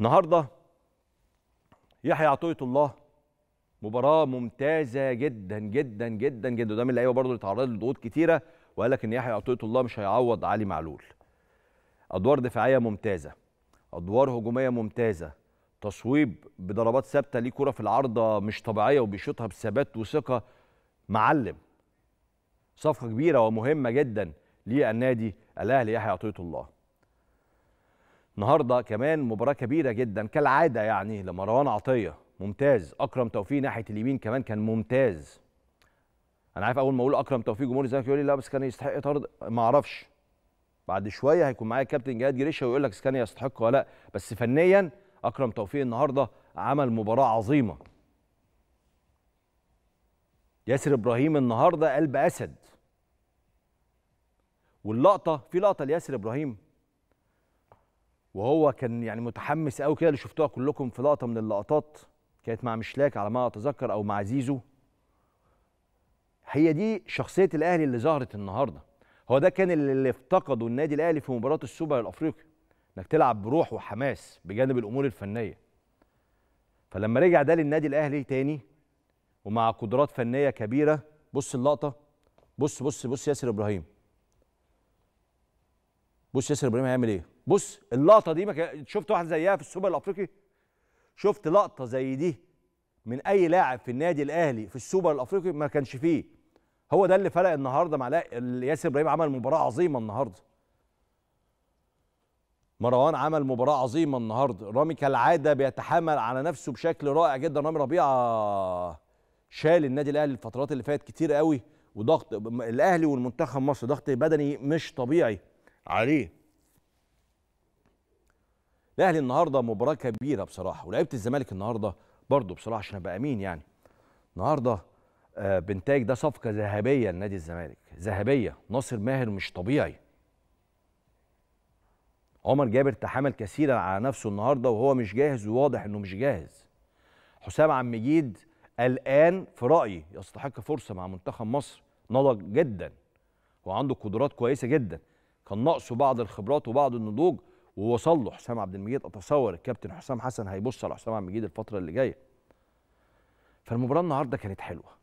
النهارده يحيى عطيه الله مباراه ممتازه جدا جدا جدا جدا وده من اللعيبه برضه اللي تعرضت لضغوط كتيره وقال لك ان يحيى عطيه الله مش هيعوض علي معلول ادوار دفاعيه ممتازه ادوار هجوميه ممتازه تصويب بضربات ثابته ليه كره في العارضه مش طبيعيه وبيشوطها بثبات وثقه معلم صفقه كبيره ومهمه جدا للنادي الاهلي يحيى عطيه الله النهارده كمان مباراه كبيره جدا كالعاده يعني لمروان عطيه ممتاز اكرم توفيق ناحيه اليمين كمان كان ممتاز انا عارف اول ما اقول اكرم توفيق جمهور الزمالك يقول لي لا بس كان يستحق طرد ما اعرفش بعد شويه هيكون معايا الكابتن جهاد جريشه ويقول لك كان يستحق ولا لا بس فنيا اكرم توفيق النهارده عمل مباراه عظيمه ياسر ابراهيم النهارده قلب اسد واللقطه في لقطه لياسر ابراهيم وهو كان يعني متحمس قوي كده اللي شفتوها كلكم في لقطه من اللقطات كانت مع مشلاك على ما اتذكر او مع زيزو هي دي شخصيه الاهلي اللي ظهرت النهارده هو ده كان اللي افتقده النادي الاهلي في مباراه السوبر الافريقي انك تلعب بروح وحماس بجانب الامور الفنيه فلما رجع ده للنادي الاهلي تاني ومع قدرات فنيه كبيره بص اللقطه بص بص بص ياسر ابراهيم بص ياسر ابراهيم هيعمل ايه بص اللقطه دي مك... شفت واحد زيها في السوبر الافريقي شفت لقطه زي دي من اي لاعب في النادي الاهلي في السوبر الافريقي ما كانش فيه هو ده اللي فرق النهارده مع ياسر ابراهيم عمل مباراه عظيمه النهارده مروان عمل مباراه عظيمه النهارده رامي كالعاده بيتحامل على نفسه بشكل رائع جدا رامي ربيعه شال النادي الاهلي الفترات اللي فاتت كتير قوي وضغط الاهلي والمنتخب مصر ضغط بدني مش طبيعي عليه الاهلي النهارده مباراه كبيره بصراحه ولعيبه الزمالك النهارده برضه بصراحه عشان ابقى امين يعني النهارده آه بنتاج ده صفقه ذهبيه لنادي الزمالك ذهبيه ناصر ماهر مش طبيعي عمر جابر تحامل كثيرا على نفسه النهارده وهو مش جاهز وواضح انه مش جاهز حسام عم مجيد الان في رايي يستحق فرصه مع منتخب مصر نضج جدا وعنده قدرات كويسه جدا كان ناقصه بعض الخبرات وبعض النضوج ووصل له حسام عبد المجيد اتصور الكابتن حسام حسن هيبص على حسام عبد المجيد الفتره اللي جايه فالمباراه النهارده كانت حلوه